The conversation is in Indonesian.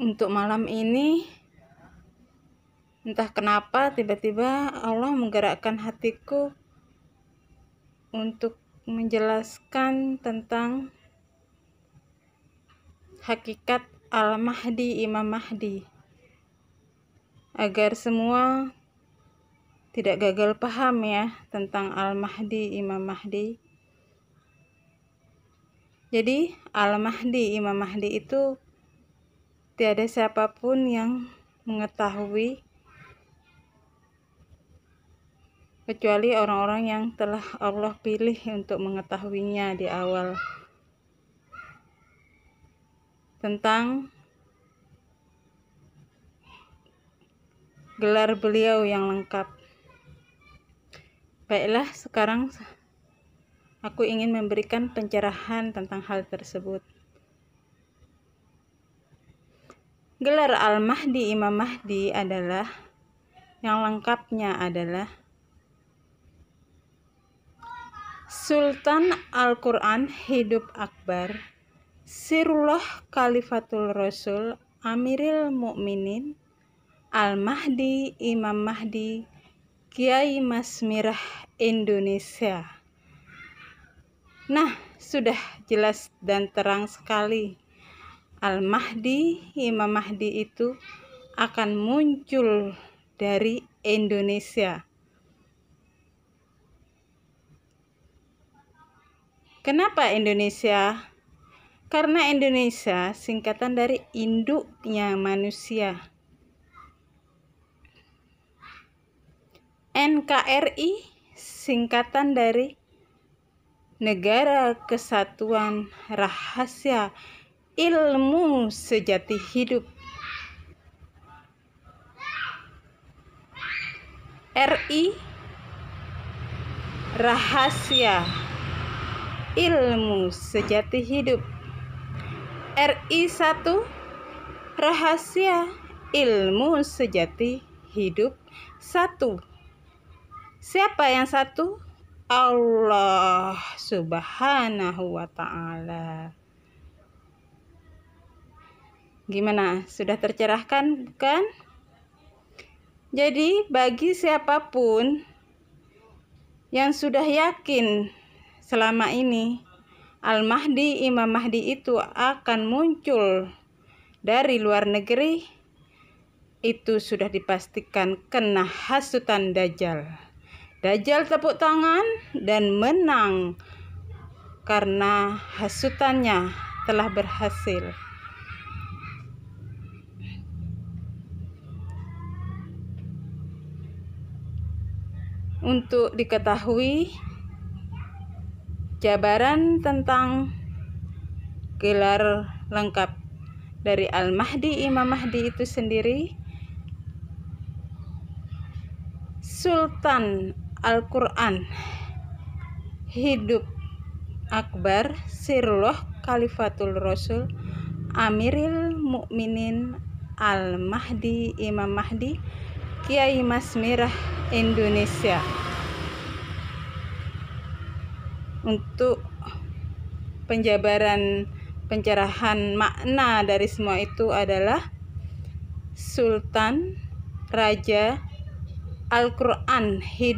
untuk malam ini entah kenapa tiba-tiba Allah menggerakkan hatiku untuk menjelaskan tentang hakikat Al-Mahdi Imam Mahdi agar semua tidak gagal paham ya tentang Al-Mahdi Imam Mahdi jadi Al-Mahdi Imam Mahdi itu tiada siapapun yang mengetahui kecuali orang-orang yang telah Allah pilih untuk mengetahuinya di awal tentang gelar beliau yang lengkap. Baiklah, sekarang aku ingin memberikan pencerahan tentang hal tersebut. Gelar Al-Mahdi Imam Mahdi adalah yang lengkapnya adalah Sultan Al-Quran Hidup Akbar Sirullah Khalifatul Rasul Amiril Mukminin Al-Mahdi Imam Mahdi Kiai Masmirah Indonesia Nah, sudah jelas dan terang sekali Al-Mahdi, Imam Mahdi itu akan muncul dari Indonesia. Kenapa Indonesia? Karena Indonesia singkatan dari induknya manusia. NKRI singkatan dari Negara Kesatuan Rahasia ilmu sejati hidup. RI Rahasia Ilmu Sejati Hidup RI 1 Rahasia Ilmu Sejati Hidup satu Siapa yang satu? Allah Subhanahu wa taala. Gimana? Sudah tercerahkan bukan? Jadi bagi siapapun yang sudah yakin selama ini Al-Mahdi, Imam Mahdi itu akan muncul dari luar negeri itu sudah dipastikan kena hasutan Dajjal. Dajjal tepuk tangan dan menang karena hasutannya telah berhasil. untuk diketahui jabaran tentang gelar lengkap dari Al-Mahdi Imam Mahdi itu sendiri Sultan Al-Quran Hidup Akbar Sirullah Khalifatul Rasul Amiril Mukminin Al-Mahdi Imam Mahdi Kiai Mas Mirah Indonesia untuk penjabaran pencerahan makna dari semua itu adalah Sultan Raja Al-Quran